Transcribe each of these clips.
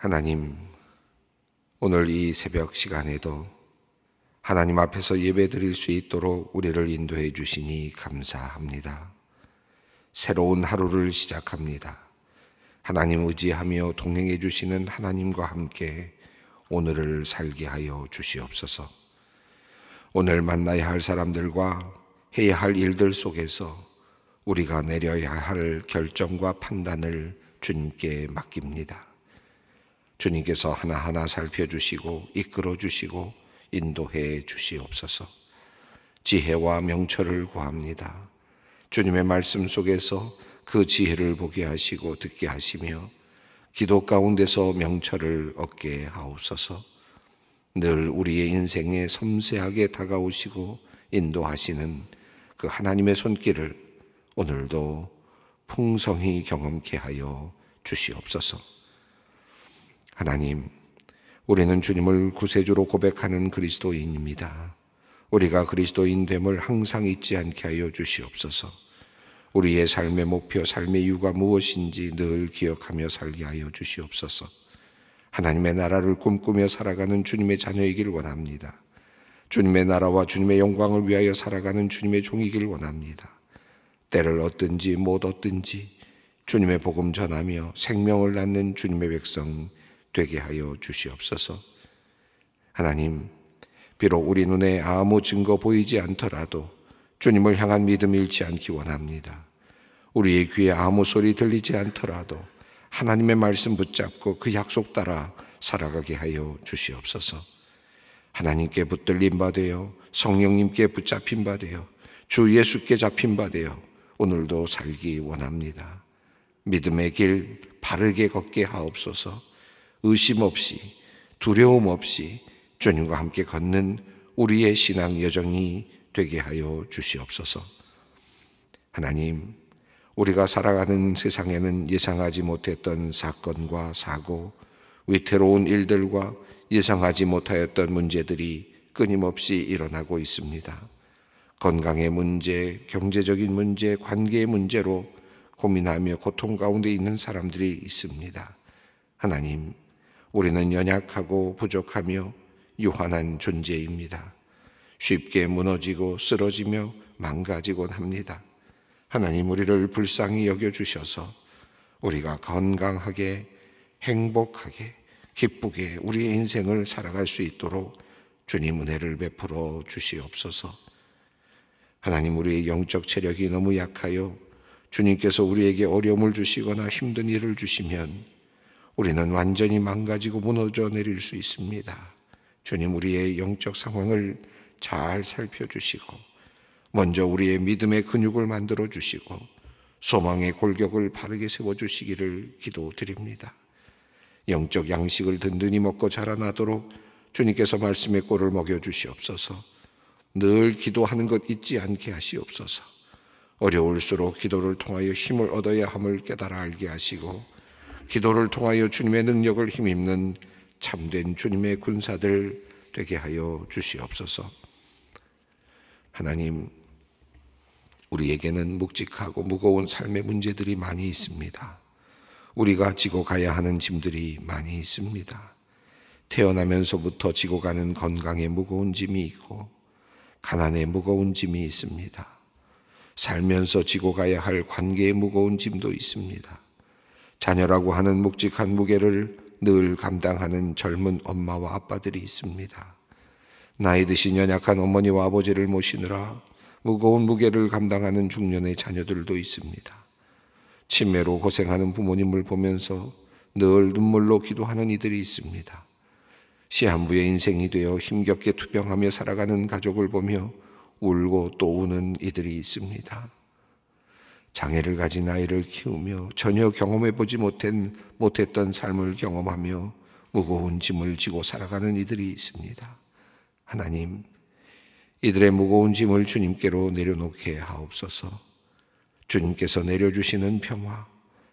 하나님, 오늘 이 새벽 시간에도 하나님 앞에서 예배 드릴 수 있도록 우리를 인도해 주시니 감사합니다. 새로운 하루를 시작합니다. 하나님 의지하며 동행해 주시는 하나님과 함께 오늘을 살게 하여 주시옵소서. 오늘 만나야 할 사람들과 해야 할 일들 속에서 우리가 내려야 할 결정과 판단을 주님께 맡깁니다. 주님께서 하나하나 살펴주시고 이끌어 주시고 인도해 주시옵소서. 지혜와 명철을 구합니다. 주님의 말씀 속에서 그 지혜를 보게 하시고 듣게 하시며 기도 가운데서 명철을 얻게 하옵소서. 늘 우리의 인생에 섬세하게 다가오시고 인도하시는 그 하나님의 손길을 오늘도 풍성히 경험케 하여 주시옵소서. 하나님, 우리는 주님을 구세주로 고백하는 그리스도인입니다. 우리가 그리스도인 됨을 항상 잊지 않게 하여 주시옵소서. 우리의 삶의 목표, 삶의 이유가 무엇인지 늘 기억하며 살게 하여 주시옵소서. 하나님의 나라를 꿈꾸며 살아가는 주님의 자녀이길 원합니다. 주님의 나라와 주님의 영광을 위하여 살아가는 주님의 종이길 원합니다. 때를 얻든지 못 얻든지 주님의 복음 전하며 생명을 낳는 주님의 백성 되게 하여 주시옵소서. 하나님, 비록 우리 눈에 아무 증거 보이지 않더라도 주님을 향한 믿음 잃지 않기 원합니다. 우리의 귀에 아무 소리 들리지 않더라도 하나님의 말씀 붙잡고 그 약속 따라 살아가게 하여 주시옵소서. 하나님께 붙들린 바 되어 성령님께 붙잡힌 바 되어 주 예수께 잡힌 바 되어 오늘도 살기 원합니다. 믿음의 길 바르게 걷게 하옵소서. 의심 없이 두려움 없이 주님과 함께 걷는 우리의 신앙 여정이 되게 하여 주시옵소서. 하나님, 우리가 살아가는 세상에는 예상하지 못했던 사건과 사고, 위태로운 일들과 예상하지 못하였던 문제들이 끊임없이 일어나고 있습니다. 건강의 문제, 경제적인 문제, 관계의 문제로 고민하며 고통 가운데 있는 사람들이 있습니다. 하나님, 우리는 연약하고 부족하며 유한한 존재입니다. 쉽게 무너지고 쓰러지며 망가지곤 합니다. 하나님 우리를 불쌍히 여겨주셔서 우리가 건강하게, 행복하게, 기쁘게 우리의 인생을 살아갈 수 있도록 주님 은혜를 베풀어 주시옵소서. 하나님 우리의 영적 체력이 너무 약하여 주님께서 우리에게 어려움을 주시거나 힘든 일을 주시면 우리는 완전히 망가지고 무너져 내릴 수 있습니다. 주님 우리의 영적 상황을 잘 살펴주시고, 먼저 우리의 믿음의 근육을 만들어 주시고, 소망의 골격을 바르게 세워주시기를 기도드립니다. 영적 양식을 든든히 먹고 자라나도록 주님께서 말씀의 꼴을 먹여 주시옵소서. 늘 기도하는 것 잊지 않게 하시옵소서. 어려울수록 기도를 통하여 힘을 얻어야 함을 깨달아 알게 하시고 기도를 통하여 주님의 능력을 힘입는 참된 주님의 군사들 되게 하여 주시옵소서. 하나님, 우리에게는 묵직하고 무거운 삶의 문제들이 많이 있습니다. 우리가 지고 가야 하는 짐들이 많이 있습니다. 태어나면서부터 지고 가는 건강의 무거운 짐이 있고, 가난의 무거운 짐이 있습니다. 살면서 지고 가야 할 관계의 무거운 짐도 있습니다. 자녀라고 하는 묵직한 무게를 늘 감당하는 젊은 엄마와 아빠들이 있습니다. 나이 드신 연약한 어머니와 아버지를 모시느라 무거운 무게를 감당하는 중년의 자녀들도 있습니다. 치매로 고생하는 부모님을 보면서 늘 눈물로 기도하는 이들이 있습니다. 시한부의 인생이 되어 힘겹게 투병하며 살아가는 가족을 보며 울고 또 우는 이들이 있습니다. 장애를 가진 아이를 키우며 전혀 경험해 보지 못한 했던 삶을 경험하며 무거운 짐을 지고 살아가는 이들이 있습니다. 하나님, 이들의 무거운 짐을 주님께로 내려놓게 하옵소서. 주님께서 내려주시는 평화,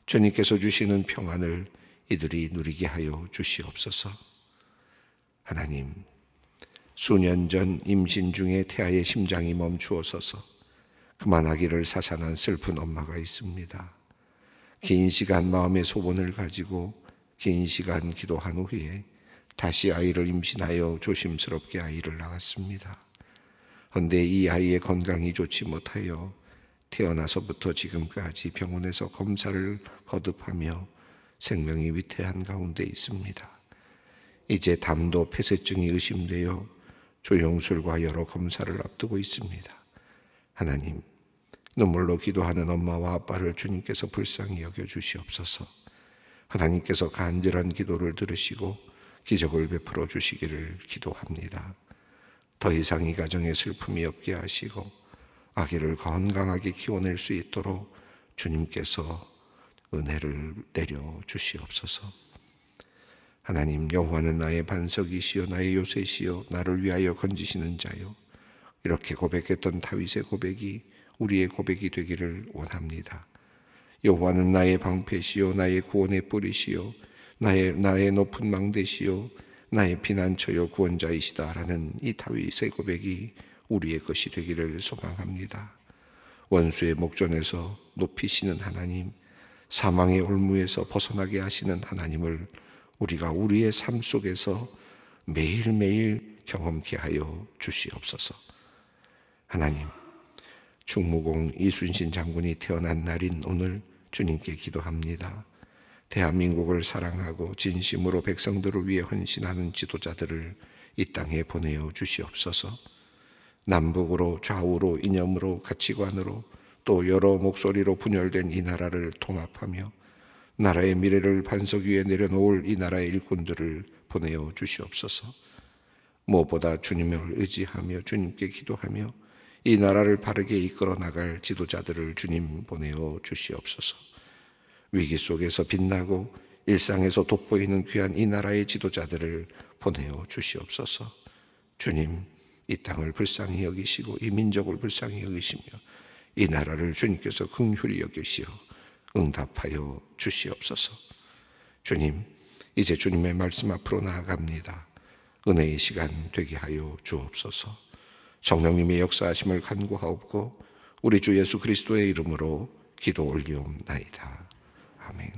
주님께서 주시는 평안을 이들이 누리게 하여 주시옵소서. 하나님, 수년 전 임신 중에 태아의 심장이 멈추어서서 그만하기를 사산한 슬픈 엄마가 있습니다. 긴 시간 마음의 소원을 가지고 긴 시간 기도한 후에 다시 아이를 임신하여 조심스럽게 아이를 낳았습니다. 그데이 아이의 건강이 좋지 못하여 태어나서부터 지금까지 병원에서 검사를 거듭하며 생명이 위태한 가운데 있습니다. 이제 담도 폐쇄증이 의심되어 조영술과 여러 검사를 앞두고 있습니다. 하나님, 눈물로 기도하는 엄마와 아빠를 주님께서 불쌍히 여겨 주시옵소서. 하나님께서 간절한 기도를 들으시고 기적을 베풀어 주시기를 기도합니다. 더 이상 이 가정에 슬픔이 없게 하시고 아기를 건강하게 키워낼 수 있도록 주님께서 은혜를 내려 주시옵소서. 하나님 여호와는 나의 반석이시요 나의 요새시요 나를 위하여 건지시는 자요 이렇게 고백했던 다윗의 고백이 우리의 고백이 되기를 원합니다. 여호와는 나의 방패시요 나의 구원의 뿌리시요 나의 나의 높은 망대시요 나의 피난처요 구원자이시다라는 이 다윗의 고백이 우리의 것이 되기를 소망합니다. 원수의 목전에서 높이시는 하나님, 사망의 올무에서 벗어나게 하시는 하나님을 우리가 우리의 삶 속에서 매일매일 경험케 하여 주시옵소서. 하나님, 충무공 이순신 장군이 태어난 날인 오늘 주님께 기도합니다. 대한민국을 사랑하고 진심으로 백성들을 위해 헌신하는 지도자들을 이 땅에 보내어 주시옵소서. 남북으로 좌우로 이념으로 가치관으로 또 여러 목소리로 분열된 이 나라를 통합하며 나라의 미래를 반석 위에 내려놓을 이 나라의 일꾼들을 보내어 주시옵소서. 무엇보다 주님을 의지하며 주님께 기도하며 이 나라를 바르게 이끌어 나갈 지도자들을 주님 보내어 주시옵소서. 위기 속에서 빛나고 일상에서 돋보이는 귀한 이 나라의 지도자들을 보내어 주시옵소서. 주님, 이 땅을 불쌍히 여기시고 이 민족을 불쌍히 여기시며 이 나라를 주님께서 긍휼히 여기시어 응답하여 주시옵소서. 주님, 이제 주님의 말씀 앞으로 나아갑니다. 은혜의 시간 되게 하여 주옵소서. 성령님의 역사하심을 간구하옵고 우리 주 예수 그리스도의 이름으로 기도 올리옵나이다. 아멘.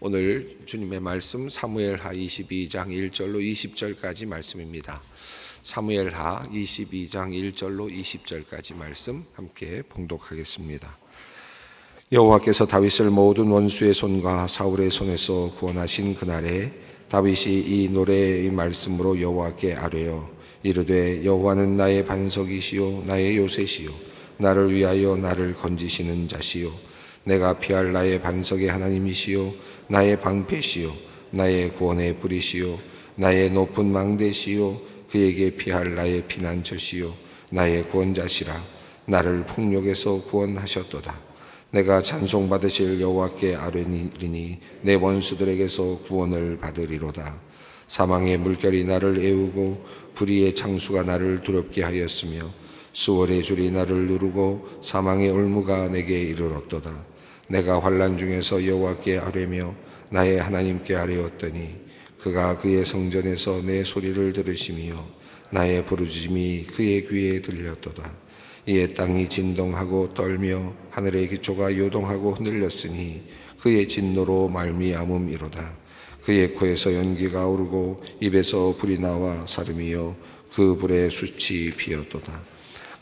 오늘 주님의 말씀 사무엘하 22장 1절로 20절까지 말씀입니다. 사무엘하 22장 1절로 20절까지 말씀 함께 봉독하겠습니다. 여호와께서 다윗을 모든 원수의 손과 사울의 손에서 구원하신 그날에 다윗이 이 노래의 말씀으로 여호와께 아뢰어 이르되 여호와는 나의 반석이시요 나의 요새시요 나를 위하여 나를 건지시는 자시요 내가 피할 나의 반석의 하나님이시요 나의 방패시요 나의 구원의 뿌리시요 나의 높은 망대시요 그에게 피할 나의 피난처시요 나의 구원자시라 나를 폭력에서 구원하셨도다 내가 찬송받으실 여호와께 아뢰니내 원수들에게서 구원을 받으리로다. 사망의 물결이 나를 애우고 불의의 창수가 나를 두렵게 하였으며 수월의 줄이 나를 누르고 사망의 올무가 내게 이르렀도다. 내가 환란 중에서 여호와께 아뢰며 나의 하나님께 아뢰었더니 그가 그의 성전에서 내 소리를 들으시며 나의 부르짖음이 그의 귀에 들렸도다. 이에 땅이 진동하고 떨며 하늘의 기초가 요동하고 흔들렸으니 그의 진노로 말미암음이로다. 그의 코에서 연기가 오르고 입에서 불이 나와 사름이요 그 불의 수치 비었도다.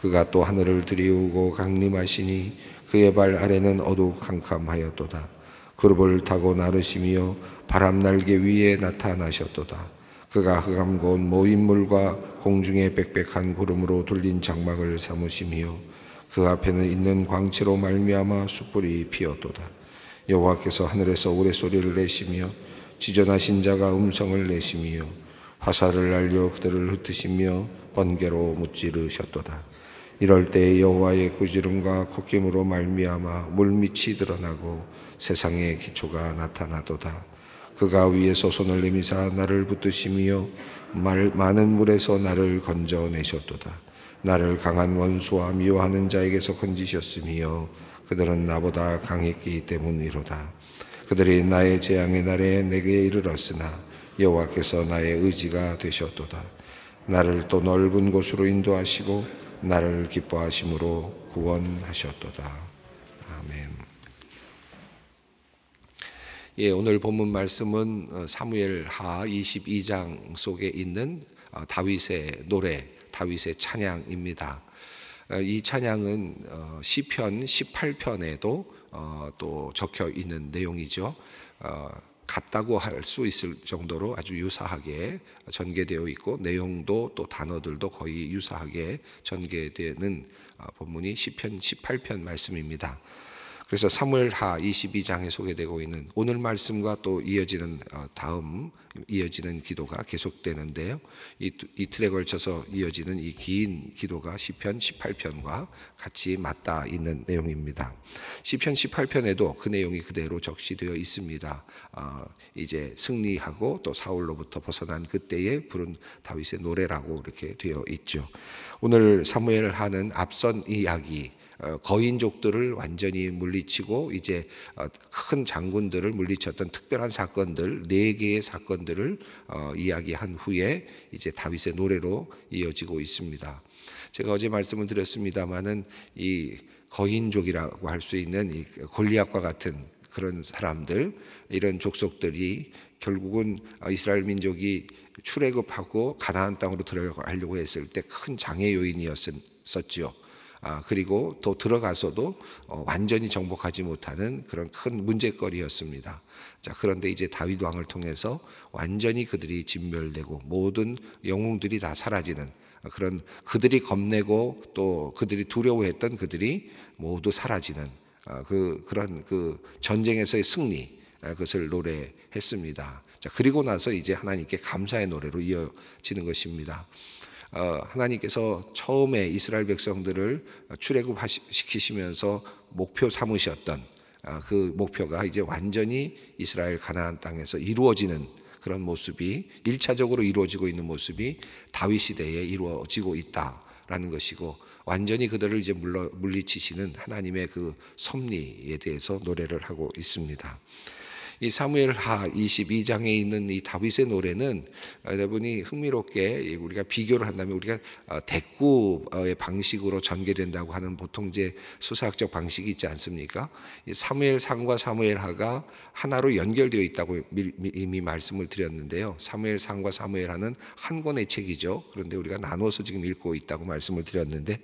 그가 또 하늘을 들이우고 강림하시니 그의 발 아래는 어둑캄캄하였도다. 그룹을 타고 나르시며 바람 날개 위에 나타나셨도다. 그가 흑암고운 모인물과 공중에 빽빽한 구름으로 둘린 장막을 삼으시며 그 앞에는 있는 광채로 말미암아 숯불이 피어도다 여호와께서 하늘에서 우레소리를 내시며 지존하신 자가 음성을 내시며 화살을 날려 그들을 흩으시며 번개로 무찌르셨도다. 이럴 때 여호와의 구지름과 콧김으로 말미암아 물밑이 드러나고 세상의 기초가 나타나도다. 그가 위에서 손을 내미사 나를 붙드시며 말, 많은 물에서 나를 건져내셨도다. 나를 강한 원수와 미워하는 자에게서 건지셨으며 그들은 나보다 강했기 때문이로다. 그들이 나의 재앙의 날에 내게 이르렀으나 여호와께서 나의 의지가 되셨도다. 나를 또 넓은 곳으로 인도하시고 나를 기뻐하심으로 구원하셨도다. 아멘. 예, 오늘 본문 말씀은 어, 사무엘 하 22장 속에 있는 어, 다윗의 노래, 다윗의 찬양입니다. 어, 이 찬양은 시편 18편에도 또 적혀 있는 내용이죠. 같다고 할 수 있을 정도로 아주 유사하게 전개되어 있고 내용도 또 단어들도 거의 유사하게 전개되는 본문이 시편 18편 말씀입니다. 그래서 사무엘하 22장에 소개되고 있는 오늘 말씀과 또 이어지는 어, 다음 이어지는 기도가 계속되는데요. 이, 틀에 걸쳐서 이어지는 이 긴 기도가 시편 18편과 같이 맞닿아 있는 내용입니다. 시편 18편에도 그 내용이 그대로 적시되어 있습니다. 어, 이제 승리하고 또 사울로부터 벗어난 그때에 부른 다윗의 노래라고 이렇게 되어 있죠. 오늘 사무엘하는 앞선 이야기 어, 거인족들을 완전히 물리치고 이제 어, 큰 장군들을 물리쳤던 특별한 사건들 네 개의 사건들을 어, 이야기한 후에 이제 다윗의 노래로 이어지고 있습니다. 제가 어제 말씀을 드렸습니다만은 이 거인족이라고 할 수 있는 이 골리앗과 같은 그런 사람들 이런 족속들이 결국은 이스라엘 민족이 출애굽하고 가나안 땅으로 들어가려고 했을 때 큰 장애 요인이었었죠. 아, 그리고 또 들어가서도 어, 완전히 정복하지 못하는 그런 큰 문제거리였습니다. 자, 그런데 이제 다윗 왕을 통해서 완전히 그들이 진멸되고 모든 영웅들이 다 사라지는 그런 그들이 겁내고 또 그들이 두려워했던 그들이 모두 사라지는 어, 그 그런 그 전쟁에서의 승리 어, 그것을 노래했습니다. 자, 그리고 나서 이제 하나님께 감사의 노래로 이어지는 것입니다. 어, 하나님께서 처음에 이스라엘 백성들을 출애굽시키시면서 목표 삼으셨던 아, 그 목표가 이제 완전히 이스라엘 가나안 땅에서 이루어지는 그런 모습이 일차적으로 이루어지고 있는 모습이 다윗 시대에 이루어지고 있다라는 것이고 완전히 그들을 이제 물러, 물리치시는 하나님의 그 섭리에 대해서 노래를 하고 있습니다. 이 사무엘하 22장에 있는 이 다윗의 노래는 어, 여러분이 흥미롭게 우리가 비교를 한다면 우리가 어, 대구의 방식으로 전개된다고 하는 보통 이제 수사학적 방식이 있지 않습니까? 이 사무엘 상과 사무엘 하가 하나로 연결되어 있다고 이미 말씀을 드렸는데요. 사무엘 상과 사무엘 하는 한 권의 책이죠. 그런데 우리가 나눠서 지금 읽고 있다고 말씀을 드렸는데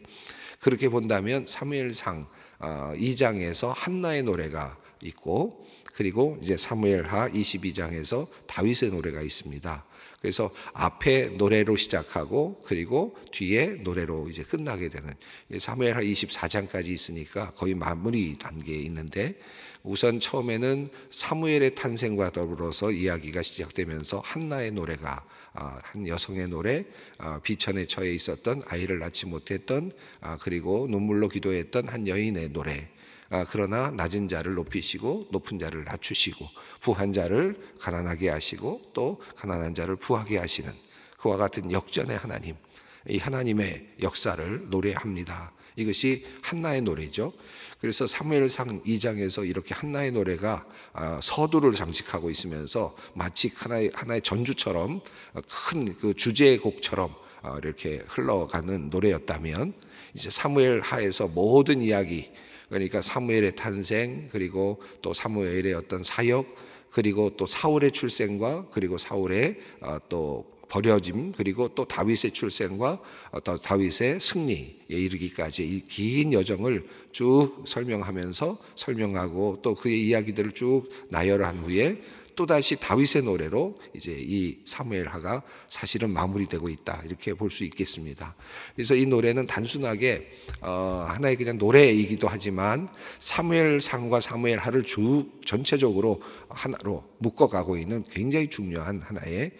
그렇게 본다면 사무엘상 2장에서 어, 한나의 노래가 있고 그리고 이제 사무엘하 22장에서 다윗의 노래가 있습니다. 그래서 앞에 노래로 시작하고 그리고 뒤에 노래로 이제 끝나게 되는 사무엘하 24장까지 있으니까 거의 마무리 단계에 있는데 우선 처음에는 사무엘의 탄생과 더불어서 이야기가 시작되면서 한나의 노래가 아, 한 여성의 노래 아, 비천에 처해 있었던 아이를 낳지 못했던 아, 그리고 눈물로 기도했던 한 여인의 노래 아, 그러나 낮은 자를 높이시고 높은 자를 낮추시고 부한 자를 가난하게 하시고 또 가난한 자를 자를 부하게 하시는 그와 같은 역전의 하나님, 이 하나님의 역사를 노래합니다. 이것이 한나의 노래죠. 그래서 사무엘상 2장에서 이렇게 한나의 노래가 아, 서두를 장식하고 있으면서 마치 하나의, 하나의 전주처럼 어, 큰그 주제곡처럼 아, 이렇게 흘러가는 노래였다면 이제 사무엘 하에서 모든 이야기 그러니까 사무엘의 탄생 그리고 또 사무엘의 어떤 사역 그리고 또 사울의 출생과 그리고 사울의 어, 또 버려짐 그리고 또 다윗의 출생과 어, 또 다윗의 승리에 이르기까지 이 긴 여정을 쭉 설명하면서 설명하고 또 그의 이야기들을 쭉 나열한 후에 또다시 다윗의 노래로 이제 이 사무엘하가 사실은 마무리되고 있다. 이렇게 볼 수 있겠습니다. 그래서 이 노래는 단순하게 어 하나의 그냥 노래이기도 하지만 사무엘상과 사무엘하를 쭉 전체적으로 하나로 묶어가고 있는 굉장히 중요한 하나의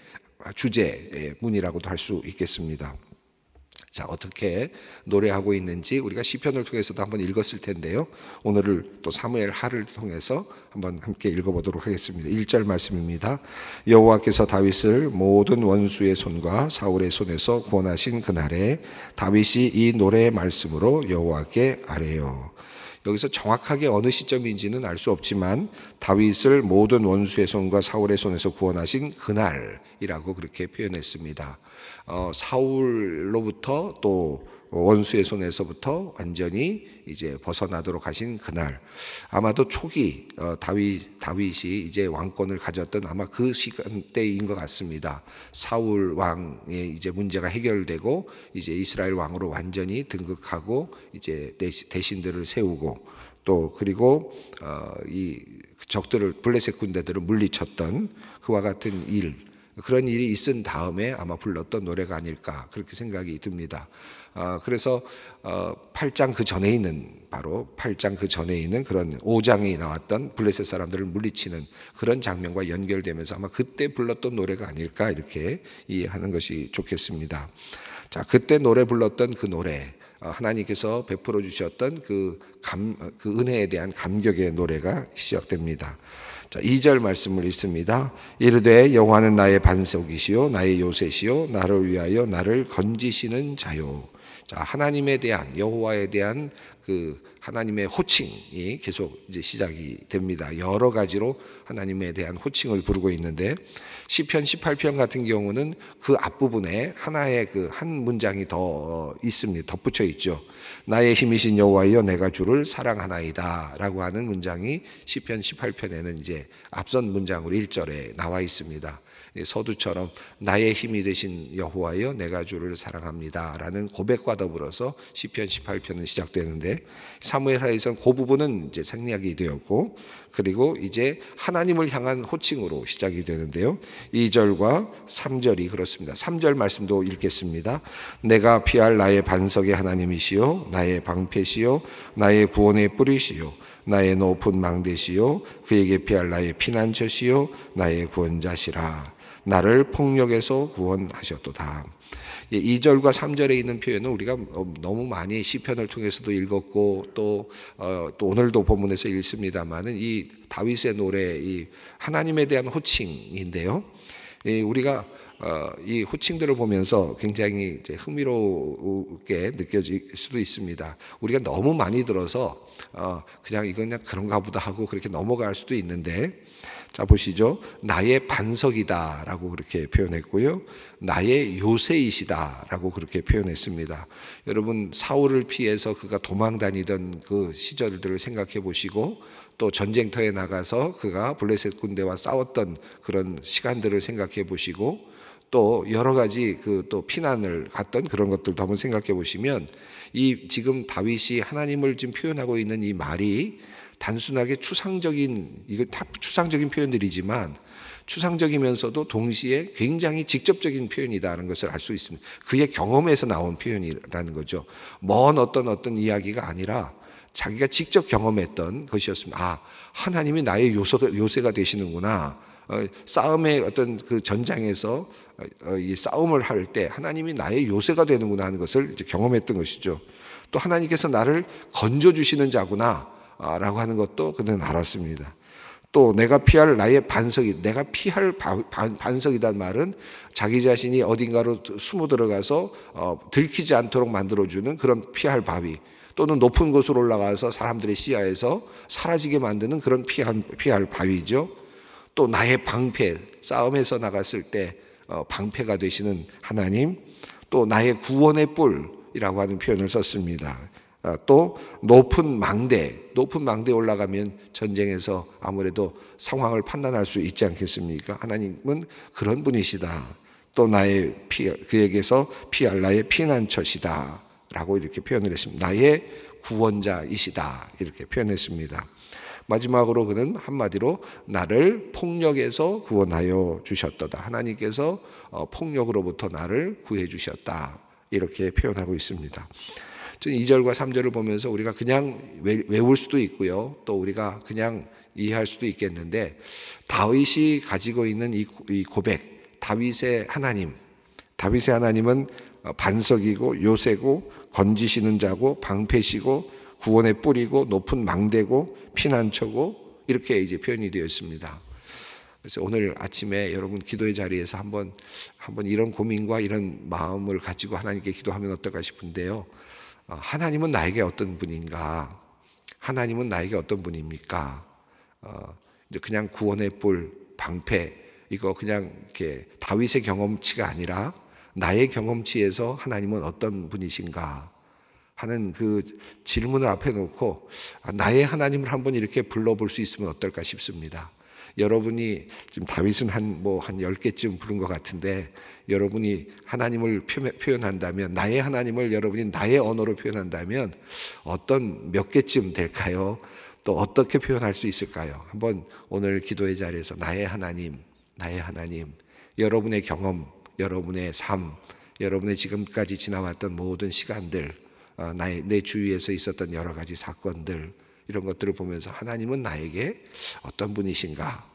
주제 문이라고도 할 수 있겠습니다. 자, 어떻게 노래하고 있는지 우리가 시편을 통해서도 한번 읽었을 텐데요. 오늘을 또 사무엘 하를 통해서 한번 함께 읽어 보도록 하겠습니다. 1절 말씀입니다. 여호와께서 다윗을 모든 원수의 손과 사울의 손에서 구원하신 그날에 다윗이 이 노래의 말씀으로 여호와께 아뢰요. 여기서 정확하게 어느 시점인지는 알 수 없지만 다윗을 모든 원수의 손과 사울의 손에서 구원하신 그날이라고 그렇게 표현했습니다. 어, 사울로부터 또 원수의 손에서부터 완전히 이제 벗어나도록 하신 그날 아마도 초기 어, 다윗 다윗이 이제 왕권을 가졌던 아마 그 시간대인 것 같습니다. 사울 왕의 이제 문제가 해결되고 이제 이스라엘 왕으로 완전히 등극하고 이제 대신들을 세우고 또 그리고 어, 이 적들을 블레셋 군대들을 물리쳤던 그와 같은 일 그런 일이 있은 다음에 아마 불렀던 노래가 아닐까 그렇게 생각이 듭니다. 어, 그래서 어, 8장 그 전에 있는 바로 8장 그 전에 있는 그런 5장이 나왔던 블레셋 사람들을 물리치는 그런 장면과 연결되면서 아마 그때 불렀던 노래가 아닐까 이렇게 이해하는 것이 좋겠습니다. 자, 그때 노래 불렀던 그 노래 어, 하나님께서 베풀어 주셨던 그, 감, 어, 그 은혜에 대한 감격의 노래가 시작됩니다. 자, 2절 말씀을 읽습니다. 이르되 영화는 나의 반석이시요 나의 요새시요 나를 위하여 나를 건지시는 자요. 자, 하나님에 대한 여호와에 대한 그 하나님의 호칭이 계속 이제 시작이 됩니다. 여러 가지로 하나님에 대한 호칭을 부르고 있는데 시편 18편 같은 경우는 그 앞부분에 하나의 그 한 문장이 더 있습니다. 덧붙여 있죠. 나의 힘이신 여호와여 내가 주를 사랑하나이다라고 하는 문장이 시편 18편에는 이제 앞선 문장으로 1절에 나와 있습니다. 서두처럼 나의 힘이 되신 여호와여 내가 주를 사랑합니다라는 고백과 더불어서 시편 18편은 시작되는데 사무엘하에서는 그 부분은 이제 생략이 되었고 그리고 이제 하나님을 향한 호칭으로 시작이 되는데요. 2절과 3절이 그렇습니다. 3절 말씀도 읽겠습니다. 내가 피할 나의 반석의 하나님이시요 나의 방패시요 나의 구원의 뿌리시요 나의 높은 망대시요 그에게 피할 나의 피난처시요 나의 구원자시라 나를 폭력에서 구원하셨도다. 예, 이절과삼절에 있는 표현은 우리가 어, 너무 많이 시편을 통해서도 읽었고 또, 어, 또 오늘도 본문에서 읽습니다만은 이 다윗의 노래 이 하나님에 대한 호칭인데요. 이 예, 우리가 어, 이 호칭들을 보면서 굉장히 이제 흥미롭게 느껴질 수도 있습니다. 우리가 너무 많이 들어서 어, 그냥 이건 그냥 그런가 보다 하고 그렇게 넘어갈 수도 있는데 자, 보시죠. 나의 반석이다. 라고 그렇게 표현했고요. 나의 요새이시다. 라고 그렇게 표현했습니다. 여러분, 사울을 피해서 그가 도망 다니던 그 시절들을 생각해 보시고 또 전쟁터에 나가서 그가 블레셋 군대와 싸웠던 그런 시간들을 생각해 보시고 또 여러 가지 그 또 피난을 갔던 그런 것들도 한번 생각해 보시면 이 지금 다윗이 하나님을 지금 표현하고 있는 이 말이 단순하게 추상적인 이거 다 추상적인 표현들이지만 추상적이면서도 동시에 굉장히 직접적인 표현이다라는 것을 알 수 있습니다. 그의 경험에서 나온 표현이라는 거죠. 먼 어떤 어떤 이야기가 아니라 자기가 직접 경험했던 것이었습니다. 아, 하나님이 나의 요소가, 요새가 되시는구나. 어, 싸움의 어떤 그 전장에서 어, 이 싸움을 할 때 하나님이 나의 요새가 되는구나 하는 것을 경험했던 것이죠. 또 하나님께서 나를 건져주시는 자구나. 아, 라고 하는 것도 그는 알았습니다. 또 내가 피할 나의 반석이 내가 피할 반석이란 말은 자기 자신이 어딘가로 숨어 들어가서 어, 들키지 않도록 만들어주는 그런 피할 바위 또는 높은 곳으로 올라가서 사람들의 시야에서 사라지게 만드는 그런 피한, 피할 바위죠. 또 나의 방패 싸움에서 나갔을 때 어, 방패가 되시는 하나님 또 나의 구원의 뿔이라고 하는 표현을 썼습니다. 아, 또 높은 망대, 높은 망대에 올라가면 전쟁에서 아무래도 상황을 판단할 수 있지 않겠습니까? 하나님은 그런 분이시다. 또 나의 피, 그에게서 피할 나의 피난처시다. 라고 이렇게 표현을 했습니다. 나의 구원자이시다. 이렇게 표현했습니다. 마지막으로 그는 한마디로 나를 폭력에서 구원하여 주셨다 하나님께서 어, 폭력으로부터 나를 구해 주셨다. 이렇게 표현하고 있습니다. 이절과삼절을 보면서 우리가 그냥 외울 수도 있고요. 또 우리가 그냥 이해할 수도 있겠는데 다윗이 가지고 있는 이 고백, 다윗의 하나님, 다윗의 하나님은 어, 반석이고 요새고 건지시는 자고 방패시고 구원의 뿌리고 높은 망대고 피난처고 이렇게 이제 표현이 되어 있습니다. 그래서 오늘 아침에 여러분 기도의 자리에서 한번 한번 이런 고민과 이런 마음을 가지고 하나님께 기도하면 어떨까 싶은데요. 아, 하나님은 나에게 어떤 분인가? 하나님은 나에게 어떤 분입니까? 어, 그냥 구원의 뿔, 방패 이거 그냥 이렇게 다윗의 경험치가 아니라 나의 경험치에서 하나님은 어떤 분이신가 하는 그 질문을 앞에 놓고 아, 나의 하나님을 한번 이렇게 불러볼 수 있으면 어떨까 싶습니다. 여러분이 지금 다윗은 한뭐한 열개쯤 부른 것 같은데 여러분이 하나님을 표현한다면 나의 하나님을 여러분이 나의 언어로 표현한다면 어떤 몇 개쯤 될까요? 또 어떻게 표현할 수 있을까요? 한번 오늘 기도의 자리에서 나의 하나님, 나의 하나님, 여러분의 경험, 여러분의 삶, 여러분의 지금까지 지나왔던 모든 시간들, 어, 나의 내 주위에서 있었던 여러 가지 사건들 이런 것들을 보면서 하나님은 나에게 어떤 분이신가?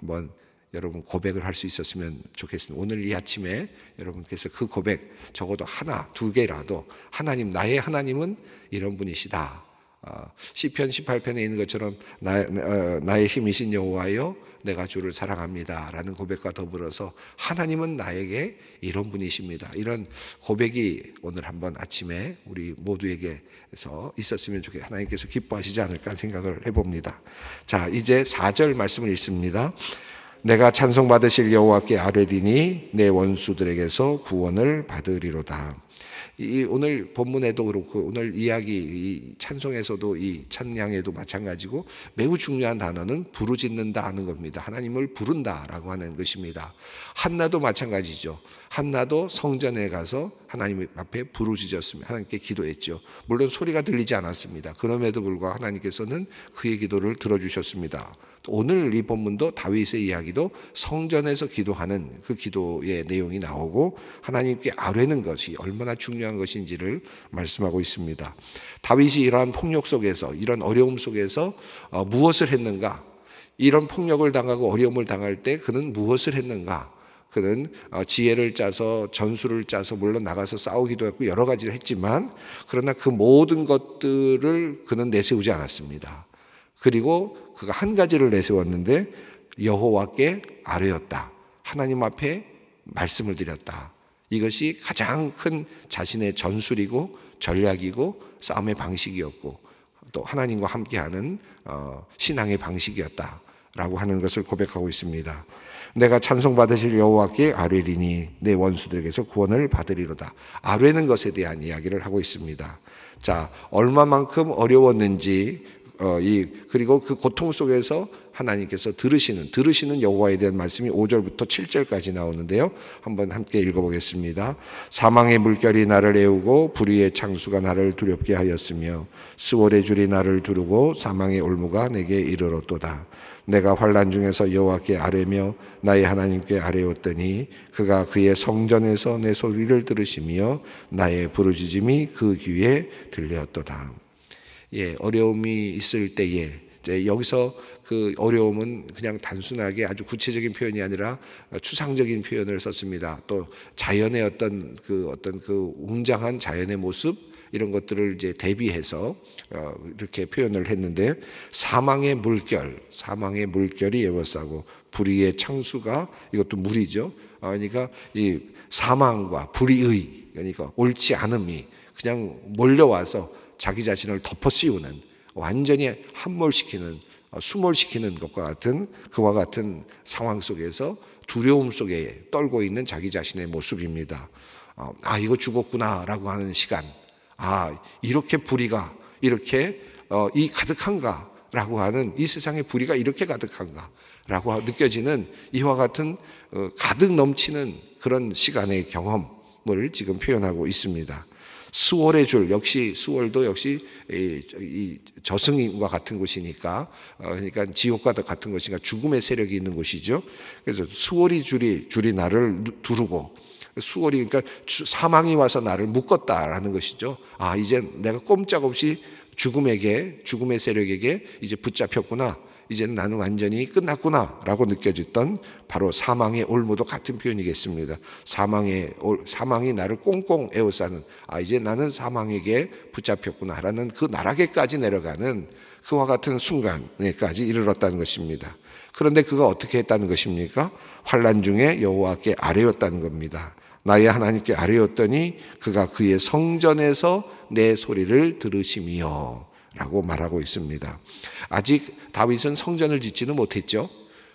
한번 여러분 고백을 할 수 있었으면 좋겠습니다. 오늘 이 아침에 여러분께서 그 고백 적어도 하나, 두 개라도 하나님, 나의 하나님은 이런 분이시다. 어, 시편 18편에 있는 것처럼 나, 의 어, 힘이신 여호와여 내가 주를 사랑합니다. 라는 고백과 더불어서 하나님은 나에게 이런 분이십니다. 이런 고백이 오늘 한번 아침에 우리 모두에게서 있었으면 좋겠 하나님께서 기뻐하시지 않을까 생각을 해봅니다. 자, 이제 4절 말씀을 읽습니다. 내가 찬송받으실 여호와께 아뢰리니 내 원수들에게서 구원을 받으리로다. 이 오늘 본문에도 그렇고 오늘 이야기 이 찬송에서도 이 찬양에도 마찬가지고 매우 중요한 단어는 부르짖는다 하는 겁니다. 하나님을 부른다라고 하는 것입니다. 한나도 마찬가지죠. 한나도 성전에 가서 하나님 앞에 부르짖었습니다. 하나님께 기도했죠. 물론 소리가 들리지 않았습니다. 그럼에도 불구하고 하나님께서는 그의 기도를 들어주셨습니다. 오늘 이 본문도 다윗의 이야기도 성전에서 기도하는 그 기도의 내용이 나오고 하나님께 아뢰는 것이 얼마나 중요한 것인지를 말씀하고 있습니다. 다윗이 이러한 폭력 속에서 이런 어려움 속에서 어, 무엇을 했는가? 이런 폭력을 당하고 어려움을 당할 때 그는 무엇을 했는가? 그는 어, 지혜를 짜서 전술을 짜서 물론 나가서 싸우기도 했고 여러 가지를 했지만 그러나 그 모든 것들을 그는 내세우지 않았습니다. 그리고 그가 한 가지를 내세웠는데 여호와께 아뢰었다. 하나님 앞에 말씀을 드렸다. 이것이 가장 큰 자신의 전술이고 전략이고 싸움의 방식이었고 또 하나님과 함께하는 어, 신앙의 방식이었다라고 하는 것을 고백하고 있습니다. 내가 찬송 받으실 여호와께 아뢰리니 내 원수들에게서 구원을 받으리로다. 아뢰는 것에 대한 이야기를 하고 있습니다. 자, 얼마만큼 어려웠는지 어, 이 그리고 그 고통 속에서 하나님께서 들으시는 들으시는 여호와에 대한 말씀이 5절부터 7절까지 나오는데요. 한번 함께 읽어 보겠습니다. 사망의 물결이 나를 애우고 불의의 창수가 나를 두렵게 하였으며 스월의 줄이 나를 두르고 사망의 올무가 내게 이르렀도다. 내가 환난 중에서 여호와께 아뢰며 나의 하나님께 아뢰었더니 그가 그의 성전에서 내 소리를 들으시며 나의 부르짖음이 그 귀에 들렸도다. 예, 어려움이 있을 때에 이제 여기서 그 어려움은 그냥 단순하게 아주 구체적인 표현이 아니라 추상적인 표현을 썼습니다. 또 자연의 어떤 그 어떤 그 웅장한 자연의 모습 이런 것들을 이제 대비해서 어 이렇게 표현을 했는데 사망의 물결, 사망의 물결이 예워싸고 불의의 창수가 이것도 물이죠. 아, 그러니까 이 사망과 불의의 그러니까 옳지 않음이 그냥 몰려와서 자기 자신을 덮어 씌우는 완전히 함몰시키는 숨몰시키는 어, 것과 같은 그와 같은 상황 속에서 두려움 속에 떨고 있는 자기 자신의 모습입니다. 어, 아 이거 죽었구나라고 하는 시간. 아 이렇게 불의가 이렇게 어, 이 가득한가 라고 하는 이 세상의 불의가 이렇게 가득한가 라고 느껴지는 이와 같은 가득 넘치는 그런 시간의 경험을 지금 표현하고 있습니다. 수월의 줄 역시 수월도 역시 이, 이 저승인과 같은 곳이니까 어, 그러니까 지옥과 같은 곳이니까 죽음의 세력이 있는 곳이죠. 그래서 수월이 줄이 줄이 나를 두르고 수월이 그러니까 사망이 와서 나를 묶었다라는 것이죠. 아 이제 내가 꼼짝없이 죽음에게 죽음의 세력에게 이제 붙잡혔구나. 이제 나는 완전히 끝났구나라고 느껴졌던 바로 사망의 올무도 같은 표현이겠습니다. 사망의 사망이 나를 꽁꽁 에워싸는 아 이제 나는 사망에게 붙잡혔구나라는 그 나락에까지 내려가는 그와 같은 순간에까지 이르렀다는 것입니다. 그런데 그가 어떻게 했다는 것입니까? 환란 중에 여호와께 아뢰었다는 겁니다. 나의 하나님께 아뢰었더니 그가 그의 성전에서 내 소리를 들으심이요 라고 말하고 있습니다. 아직 다윗은 성전을 짓지는 못했죠.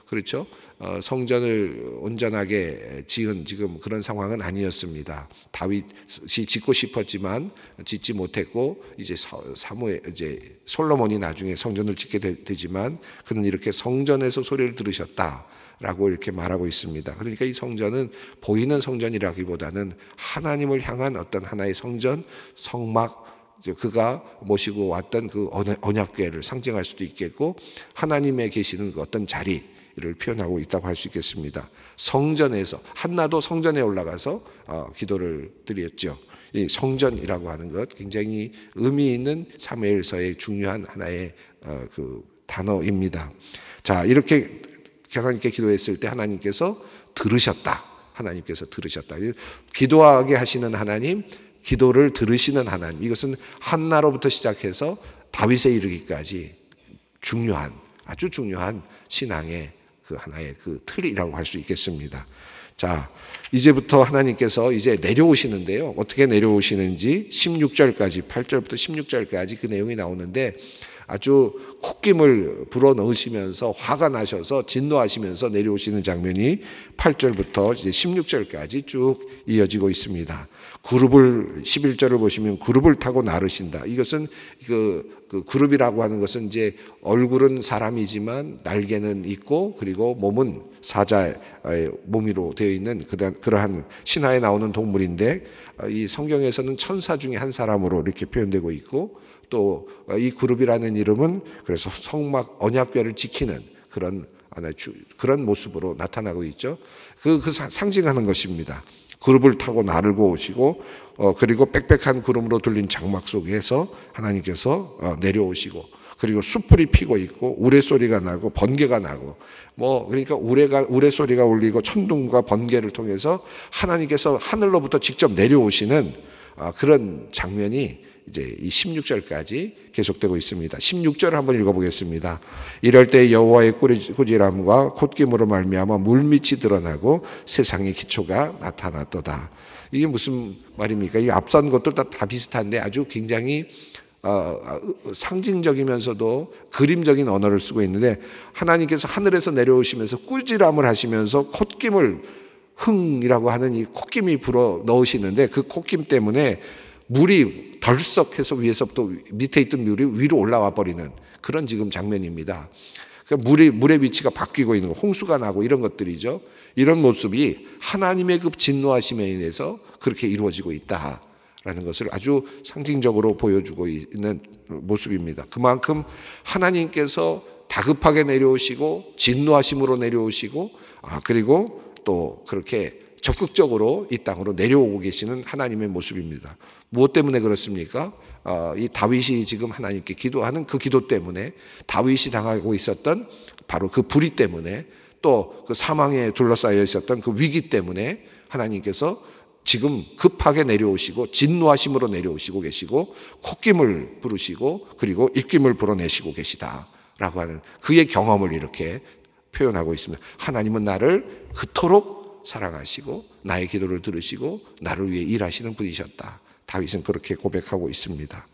그렇죠? 어, 성전을 온전하게 지은 지금 그런 상황은 아니었습니다. 다윗이 짓고 싶었지만 짓지 못했고 이제 사무엘 이제 솔로몬이 나중에 성전을 짓게 되, 지만 그는 이렇게 성전에서 소리를 들으셨다라고 이렇게 말하고 있습니다. 그러니까 이 성전은 보이는 성전이라기보다는 하나님을 향한 어떤 하나의 성전 성막 그가 모시고 왔던 그 언약궤를 상징할 수도 있겠고 하나님의 계시는 그 어떤 자리를 표현하고 있다고 할 수 있겠습니다. 성전에서 한나도 성전에 올라가서 어, 기도를 드렸죠. 이 성전이라고 하는 것 굉장히 의미 있는 사무엘서의 중요한 하나의 어, 그 단어입니다. 자 이렇게 하나님께 기도했을 때 하나님께서 들으셨다. 하나님께서 들으셨다. 기도하게 하시는 하나님, 기도를 들으시는 하나님. 이것은 한나로부터 시작해서 다윗에 이르기까지 중요한 아주 중요한 신앙의 그 하나의 그 틀이라고 할 수 있겠습니다. 자, 이제부터 하나님께서 이제 내려오시는데요. 어떻게 내려오시는지 16절까지 8절부터 16절까지 그 내용이 나오는데 아주 콧김을 불어넣으시면서 화가 나셔서 진노하시면서 내려오시는 장면이 8절부터 이제 16절까지 쭉 이어지고 있습니다. 그룹을 11절을 보시면 그룹을 타고 나르신다. 이것은 그그 그룹이라고 하는 것은 이제 얼굴은 사람이지만 날개는 있고 그리고 몸은 사자의 몸이로 되어 있는 그러한 신화에 나오는 동물인데 어, 이 성경에서는 천사 중에 한 사람으로 이렇게 표현되고 있고 또 이 그룹이라는 이름은 그래서 성막 언약궤를 지키는 그런 아, 그런 모습으로 나타나고 있죠. 그, 그 상징하는 것입니다. 그룹을 타고 나르고 오시고 어, 그리고 빽빽한 구름으로 둘린 장막 속에서 하나님께서 어, 내려오시고 그리고 숯불이 피고 있고 우레 소리가 나고 번개가 나고 뭐 그러니까 우레가 우레 소리가 울리고 천둥과 번개를 통해서 하나님께서 하늘로부터 직접 내려오시는 어, 그런 장면이 이제 이 16절까지 계속되고 있습니다. 16절을 한번 읽어보겠습니다. 이럴 때 여호와의 꾸지람과 콧김으로 말미암아 물밑이 드러나고 세상의 기초가 나타났도다. 이게 무슨 말입니까? 이 앞선 것들 다, 다 비슷한데 아주 굉장히 어, 어, 상징적이면서도 그림적인 언어를 쓰고 있는데 하나님께서 하늘에서 내려오시면서 꾸지람을 하시면서 콧김을 흥이라고 하는 이 콧김이 불어 넣으시는데 그 콧김 때문에 물이 덜썩해서 위에서부터 밑에 있던 물이 위로 올라와 버리는 그런 지금 장면입니다. 그러니까 물이 물의 위치가 바뀌고 있는 거, 홍수가 나고 이런 것들이죠. 이런 모습이 하나님의 그 진노하심에 인해서 그렇게 이루어지고 있다. 라는 것을 아주 상징적으로 보여주고 있는 모습입니다. 그만큼 하나님께서 다급하게 내려오시고 진노하심으로 내려오시고 아 그리고 또 그렇게 적극적으로 이 땅으로 내려오고 계시는 하나님의 모습입니다. 무엇 때문에 그렇습니까? 어, 이 다윗이 지금 하나님께 기도하는 그 기도 때문에 다윗이 당하고 있었던 바로 그 불의 때문에 또 그 사망에 둘러싸여 있었던 그 위기 때문에 하나님께서 지금 급하게 내려오시고 진노하심으로 내려오시고 계시고 콧김을 부르시고 그리고 입김을 불어내시고 계시다라고 하는 그의 경험을 이렇게 표현하고 있습니다. 하나님은 나를 그토록 사랑하시고 나의 기도를 들으시고 나를 위해 일하시는 분이셨다. 다윗은 그렇게 고백하고 있습니다.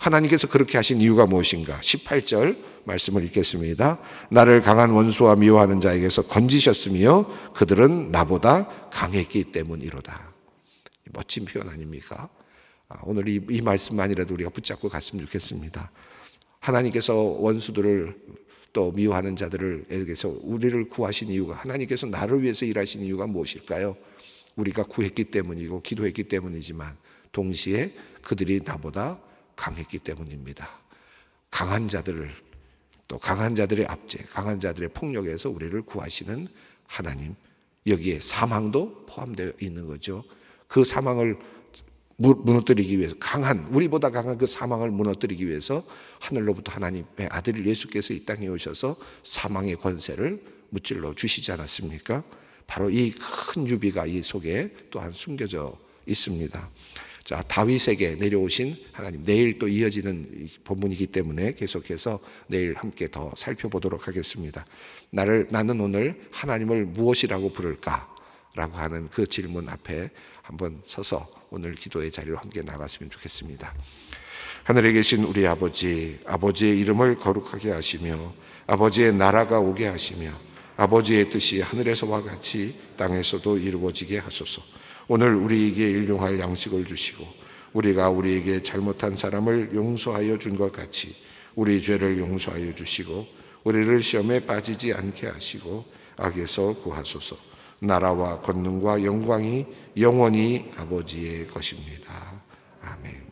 하나님께서 그렇게 하신 이유가 무엇인가? 18절 말씀을 읽겠습니다. 나를 강한 원수와 미워하는 자에게서 건지셨으며 그들은 나보다 강했기 때문이로다. 멋진 표현 아닙니까? 아, 오늘 이, 이 말씀만이라도 우리가 붙잡고 갔으면 좋겠습니다. 하나님께서 원수들을 또 미워하는 자들을에게서 우리를 구하신 이유가 하나님께서 나를 위해서 일하신 이유가 무엇일까요? 우리가 구했기 때문이고 기도했기 때문이지만 동시에 그들이 나보다 강했기 때문입니다. 강한 자들을 또 강한 자들의 압제, 강한 자들의 폭력에서 우리를 구하시는 하나님 여기에 사망도 포함되어 있는 거죠. 그 사망을 무너뜨리기 위해서 강한 우리보다 강한 그 사망을 무너뜨리기 위해서 하늘로부터 하나님의 아들 예수께서 이 땅에 오셔서 사망의 권세를 무찔러 주시지 않았습니까? 바로 이 큰 유비가 이 속에 또한 숨겨져 있습니다. 자, 다윗에게 내려오신 하나님. 내일 또 이어지는 본문이기 때문에 계속해서 내일 함께 더 살펴보도록 하겠습니다. 나를, 나는 오늘 하나님을 무엇이라고 부를까? 라고 하는 그 질문 앞에 한번 서서 오늘 기도의 자리로 함께 나갔으면 좋겠습니다. 하늘에 계신 우리 아버지, 아버지의 이름을 거룩하게 하시며 아버지의 나라가 오게 하시며 아버지의 뜻이 하늘에서와 같이 땅에서도 이루어지게 하소서. 오늘 우리에게 일용할 양식을 주시고 우리가 우리에게 잘못한 사람을 용서하여 준 것 같이 우리 죄를 용서하여 주시고 우리를 시험에 빠지지 않게 하시고 악에서 구하소서. 나라와 권능과 영광이 영원히 아버지의 것입니다. 아멘.